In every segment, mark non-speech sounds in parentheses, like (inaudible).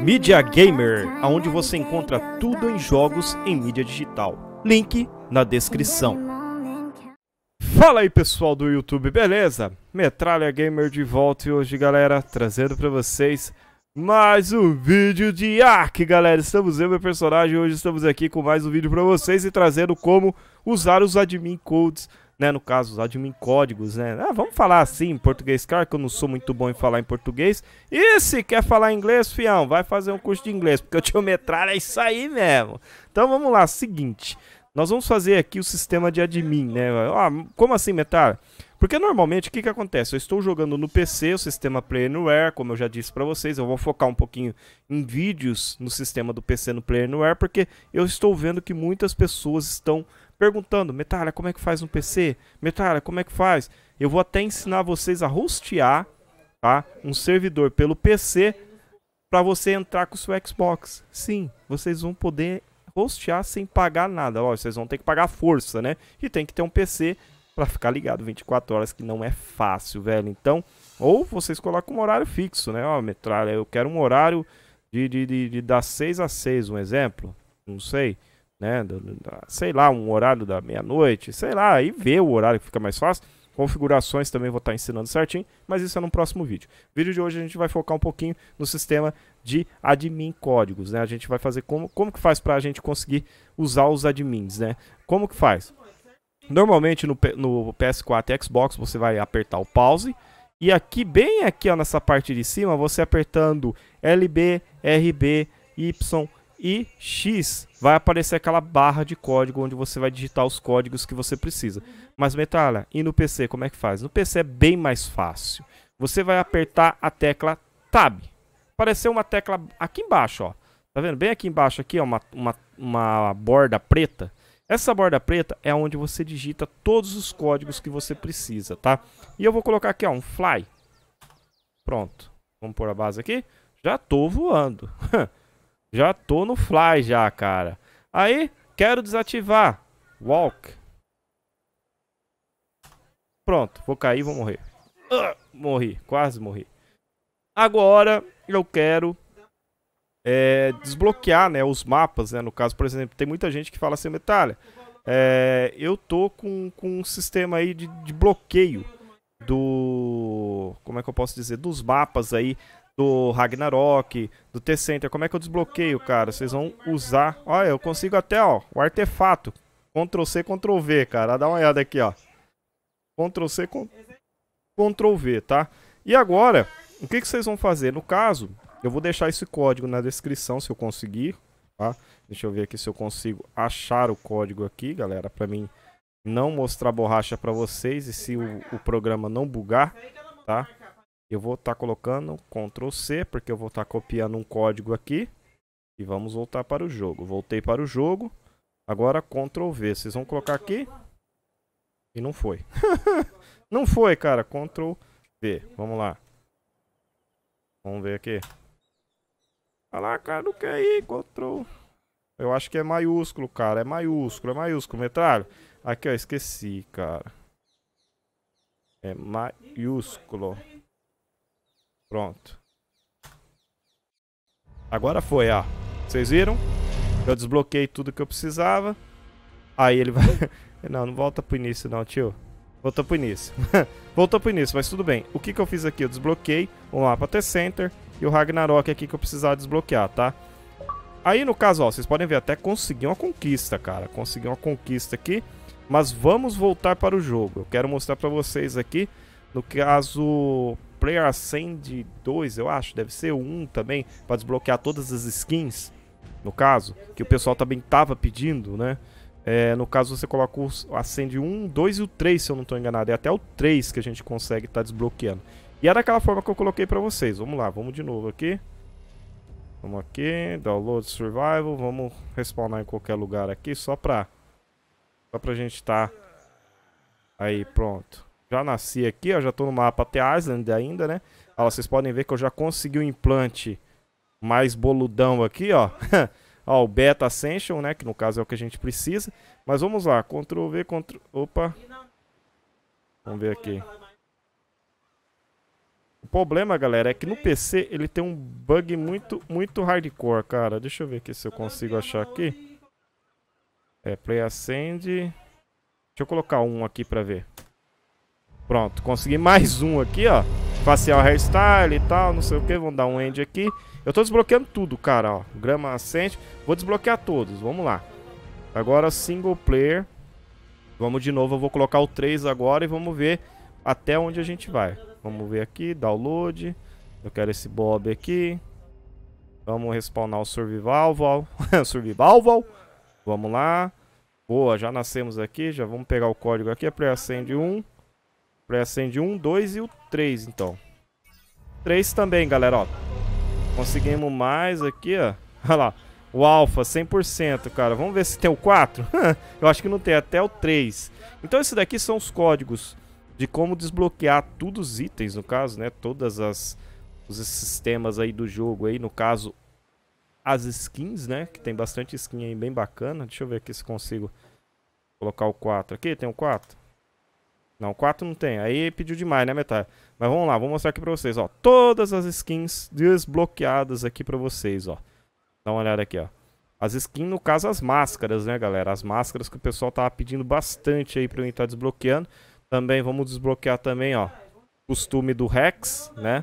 Media Gamer, aonde você encontra tudo em jogos em mídia digital. Link na descrição. Fala aí pessoal do YouTube, beleza? Metralha Gamer de volta e hoje galera, trazendo para vocês mais um vídeo de Ark, galera. Estamos eu, meu personagem, hoje estamos aqui com mais um vídeo para vocês e trazendo como usar os admin codes né, no caso, os admin códigos, né? Ah, vamos falar assim em português, claro que eu não sou muito bom em falar em português. E se quer falar inglês, fião, vai fazer um curso de inglês, porque o tiometralha é isso aí mesmo. Então vamos lá, seguinte. Nós vamos fazer aqui o sistema de admin, né? Ah, como assim, metralha? Porque normalmente o que, que acontece? Eu estou jogando no PC, o sistema Play Anywhere, como eu já disse para vocês, eu vou focar um pouquinho em vídeos no sistema do PC no Play Anywhere, porque eu estou vendo que muitas pessoas estão perguntando: Metalha, como é que faz um PC? Metalha, como é que faz? Eu vou até ensinar vocês a hostear tá? um servidor pelo PC para você entrar com o seu Xbox. Sim, vocês vão poder hostear sem pagar nada. Ó, vocês vão ter que pagar força, né? E tem que ter um PC para ficar ligado 24 horas, que não é fácil, velho. Então, ou vocês colocam um horário fixo, né? Ó, metralha, eu quero um horário de, de, de, de das 6 às 6, um exemplo. Não sei né? sei lá, um horário da meia-noite, sei lá, e ver o horário que fica mais fácil. Configurações também vou estar ensinando certinho, mas isso é no próximo vídeo. vídeo de hoje a gente vai focar um pouquinho no sistema de admin códigos, né? A gente vai fazer como, como que faz para a gente conseguir usar os admins, né? Como que faz? Normalmente no, no PS4 e Xbox você vai apertar o pause, e aqui, bem aqui ó, nessa parte de cima, você apertando LB, RB, Y, e X vai aparecer aquela barra de código onde você vai digitar os códigos que você precisa. Mas Metralha, e no PC como é que faz? No PC é bem mais fácil. Você vai apertar a tecla Tab. Apareceu uma tecla aqui embaixo, ó. Tá vendo? Bem aqui embaixo aqui, ó, uma, uma, uma borda preta. Essa borda preta é onde você digita todos os códigos que você precisa, tá? E eu vou colocar aqui, ó, um fly. Pronto. Vamos pôr a base aqui. Já tô voando. (laughs) Já tô no fly já, cara. Aí, quero desativar. Walk. Pronto, vou cair, vou morrer. Uh, morri, quase morri. Agora eu quero é, desbloquear né, os mapas, né? No caso, por exemplo, tem muita gente que fala assim, Metalha, é, eu tô com, com um sistema aí de, de bloqueio do... Como é que eu posso dizer? Dos mapas aí do Ragnarok, do T-Center. Como é que eu desbloqueio, cara? Vocês vão usar... Olha, eu consigo até, ó, o artefato. Ctrl-C, Ctrl-V, cara. Dá uma olhada aqui, ó. Ctrl-C, Ctrl-V, tá? E agora, o que, que vocês vão fazer? No caso, eu vou deixar esse código na descrição, se eu conseguir, tá? Deixa eu ver aqui se eu consigo achar o código aqui, galera, pra mim não mostrar borracha pra vocês e se o, o programa não bugar, tá? Eu vou estar tá colocando Ctrl C, porque eu vou estar tá copiando um código aqui. E vamos voltar para o jogo. Voltei para o jogo. Agora Ctrl V. Vocês vão colocar aqui. E não foi. (laughs) não foi, cara. Ctrl V. Vamos lá. Vamos ver aqui. Olha lá, cara. Não quer ir. Ctrl... Eu acho que é maiúsculo, cara. É maiúsculo. É maiúsculo. Metralho. Aqui, ó. Esqueci, cara. É maiúsculo. Pronto. Agora foi, ó. Ah. Vocês viram? Eu desbloqueei tudo que eu precisava. Aí ele vai... (laughs) não, não volta pro início não, tio. Voltou pro início. (laughs) Voltou pro início, mas tudo bem. O que, que eu fiz aqui? Eu desbloqueei o mapa até Center e o Ragnarok aqui que eu precisava desbloquear, tá? Aí, no caso, ó, vocês podem ver, até consegui uma conquista, cara. Consegui uma conquista aqui, mas vamos voltar para o jogo. Eu quero mostrar para vocês aqui, no caso, player acende 2, eu acho, deve ser um também, para desbloquear todas as skins, no caso, que o pessoal também tava pedindo, né? É, no caso, você coloca o acende 1, 2 e o 3, se eu não estou enganado. É até o 3 que a gente consegue estar tá desbloqueando. E é daquela forma que eu coloquei para vocês. Vamos lá, vamos de novo aqui. Vamos aqui, download survival, vamos respawnar em qualquer lugar aqui, só pra, só pra gente estar tá... aí, pronto. Já nasci aqui, ó, já tô no mapa até Island ainda, né? Ó, vocês podem ver que eu já consegui o um implante mais boludão aqui, ó. (laughs) ó, o Beta Ascension, né? Que no caso é o que a gente precisa. Mas vamos lá, Ctrl V, Ctrl... Opa. Vamos ver aqui. O problema, galera, é que no PC ele tem um bug muito, muito hardcore, cara. Deixa eu ver aqui se eu consigo achar aqui. É, Play Ascend. Deixa eu colocar um aqui pra ver. Pronto, consegui mais um aqui, ó. Facial hairstyle e tal, não sei o que. Vamos dar um end aqui. Eu tô desbloqueando tudo, cara, ó. Grama ascente. Vou desbloquear todos, vamos lá. Agora single player. Vamos de novo, eu vou colocar o 3 agora e vamos ver até onde a gente vai. Vamos ver aqui, download. Eu quero esse Bob aqui. Vamos respawnar o Survival. (laughs) survival. Vamos lá. Boa, já nascemos aqui. Já vamos pegar o código aqui. É pré-acende 1. Preacende um, dois e o três, então. Três também, galera, ó. Conseguimos mais aqui, ó. (laughs) Olha lá. O alfa, 100%, cara. Vamos ver se tem o 4. (laughs) Eu acho que não tem, até o 3. Então, esse daqui são os códigos de como desbloquear todos os itens, no caso, né? Todas as os sistemas aí do jogo aí, no caso as skins, né? Que tem bastante skin aí bem bacana. Deixa eu ver aqui se consigo colocar o 4 aqui. Tem o 4. Não, 4 não tem. Aí pediu demais, né, metade? Mas vamos lá, vou mostrar aqui pra vocês, ó. Todas as skins desbloqueadas aqui pra vocês, ó. Dá uma olhada aqui, ó. As skins, no caso, as máscaras, né, galera? As máscaras que o pessoal tava tá pedindo bastante aí pra eu estar tá desbloqueando. Também vamos desbloquear também, ó. Costume do Rex, né?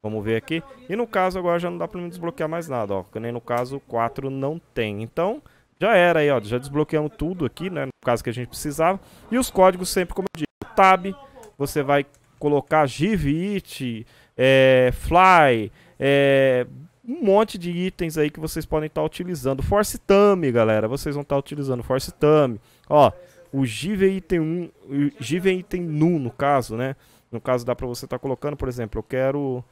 Vamos ver aqui. E no caso, agora já não dá pra mim desbloquear mais nada, ó. Nem no caso, 4 não tem. Então... Já era aí, ó. Já desbloqueamos tudo aqui, né? No caso que a gente precisava. E os códigos sempre, como eu disse tab, você vai colocar Givit, é, Fly, é, um monte de itens aí que vocês podem estar tá utilizando. Force Thumb, galera, vocês vão estar tá utilizando Force Thumb. Ó, o Give Item 1, o Give Item Nu, no caso, né? No caso dá pra você estar tá colocando, por exemplo, eu quero...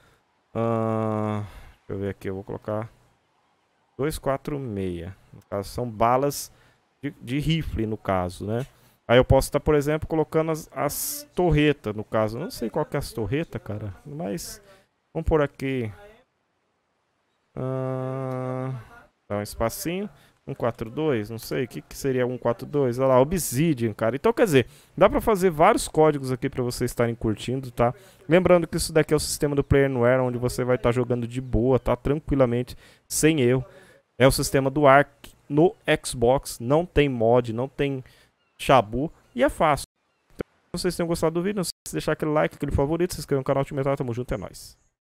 Uh, deixa eu ver aqui, eu vou colocar 246. No caso, são balas de, de rifle, no caso, né? Aí eu posso estar, por exemplo, colocando as, as torretas, no caso. não sei qual que é as torretas, cara. Mas vamos por aqui. Ah, dá um espacinho. 142, não sei. O que, que seria 142? Olha lá, Obsidian, cara. Então, quer dizer, dá pra fazer vários códigos aqui pra vocês estarem curtindo, tá? Lembrando que isso daqui é o sistema do PlayerWare, onde você vai estar jogando de boa, tá? Tranquilamente, sem erro. É o sistema do Arc no Xbox. Não tem mod, não tem... Shabu, e é fácil. Então, se vocês tenham gostado do vídeo, não esqueça de deixar aquele like, aquele favorito, se inscrever no canal de metal, tamo junto, é nóis.